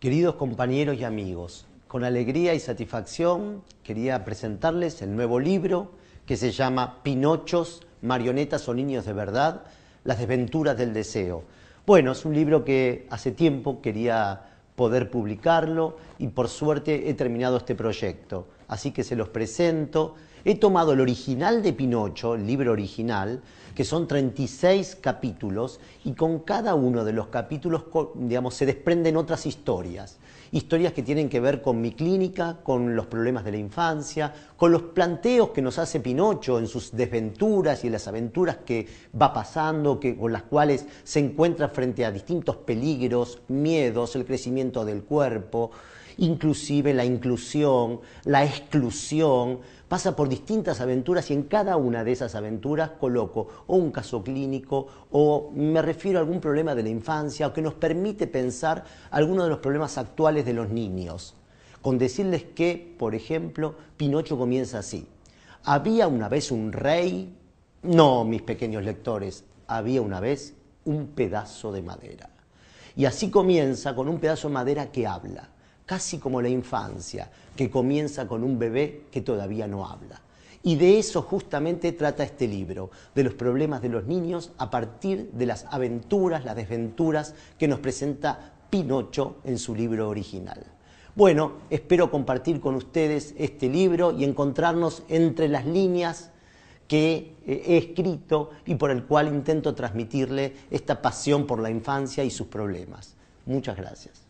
Queridos compañeros y amigos, con alegría y satisfacción quería presentarles el nuevo libro que se llama Pinochos, marionetas o niños de verdad, las desventuras del deseo. Bueno, es un libro que hace tiempo quería poder publicarlo y por suerte he terminado este proyecto así que se los presento. He tomado el original de Pinocho, el libro original, que son 36 capítulos, y con cada uno de los capítulos, se desprenden otras historias. Historias que tienen que ver con mi clínica, con los problemas de la infancia, con los planteos que nos hace Pinocho en sus desventuras y en las aventuras que va pasando, que, con las cuales se encuentra frente a distintos peligros, miedos, el crecimiento del cuerpo, inclusive la inclusión, la exclusión, pasa por distintas aventuras y en cada una de esas aventuras coloco o un caso clínico o me refiero a algún problema de la infancia o que nos permite pensar algunos de los problemas actuales de los niños. Con decirles que, por ejemplo, Pinocho comienza así. Había una vez un rey, no, mis pequeños lectores, había una vez un pedazo de madera. Y así comienza con un pedazo de madera que habla casi como la infancia, que comienza con un bebé que todavía no habla. Y de eso justamente trata este libro, de los problemas de los niños a partir de las aventuras, las desventuras que nos presenta Pinocho en su libro original. Bueno, espero compartir con ustedes este libro y encontrarnos entre las líneas que eh, he escrito y por el cual intento transmitirle esta pasión por la infancia y sus problemas. Muchas gracias.